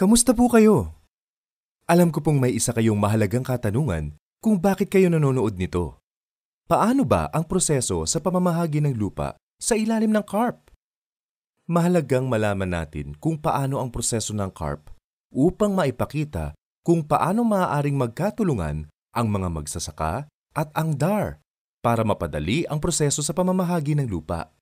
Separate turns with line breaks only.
Kamusta po kayo? Alam ko pong may isa kayong mahalagang katanungan kung bakit kayo nanonood nito. Paano ba ang proseso sa pamamahagi ng lupa sa ilalim ng CARP? Mahalagang malaman natin kung paano ang proseso ng CARP upang maipakita kung paano maaaring magkatulungan ang mga magsasaka at ang DAR para mapadali ang proseso sa pamamahagi ng lupa.